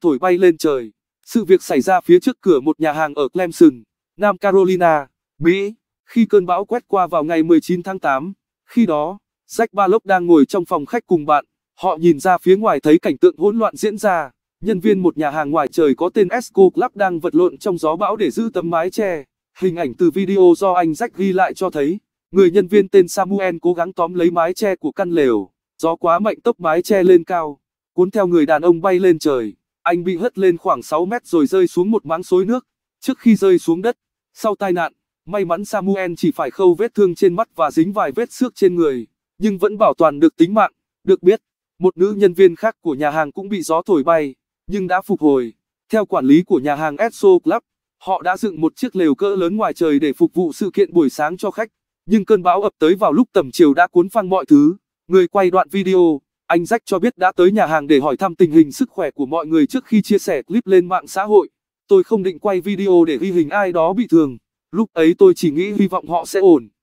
thổi bay lên trời. Sự việc xảy ra phía trước cửa một nhà hàng ở Clemson, Nam Carolina, Mỹ, khi cơn bão quét qua vào ngày 19 tháng 8. Khi đó, Jack Balog đang ngồi trong phòng khách cùng bạn, họ nhìn ra phía ngoài thấy cảnh tượng hỗn loạn diễn ra. Nhân viên một nhà hàng ngoài trời có tên Esco Club đang vật lộn trong gió bão để giữ tấm mái che. Hình ảnh từ video do anh Jack ghi lại cho thấy, người nhân viên tên Samuel cố gắng tóm lấy mái che của căn lều. Gió quá mạnh tốc mái che lên cao, cuốn theo người đàn ông bay lên trời anh bị hất lên khoảng 6 mét rồi rơi xuống một máng suối nước. Trước khi rơi xuống đất, sau tai nạn, may mắn Samuel chỉ phải khâu vết thương trên mắt và dính vài vết xước trên người, nhưng vẫn bảo toàn được tính mạng. Được biết, một nữ nhân viên khác của nhà hàng cũng bị gió thổi bay, nhưng đã phục hồi. Theo quản lý của nhà hàng Esso Club, họ đã dựng một chiếc lều cỡ lớn ngoài trời để phục vụ sự kiện buổi sáng cho khách, nhưng cơn bão ập tới vào lúc tầm chiều đã cuốn phăng mọi thứ. Người quay đoạn video anh Jack cho biết đã tới nhà hàng để hỏi thăm tình hình sức khỏe của mọi người trước khi chia sẻ clip lên mạng xã hội. Tôi không định quay video để ghi hình ai đó bị thương. Lúc ấy tôi chỉ nghĩ hy vọng họ sẽ ổn.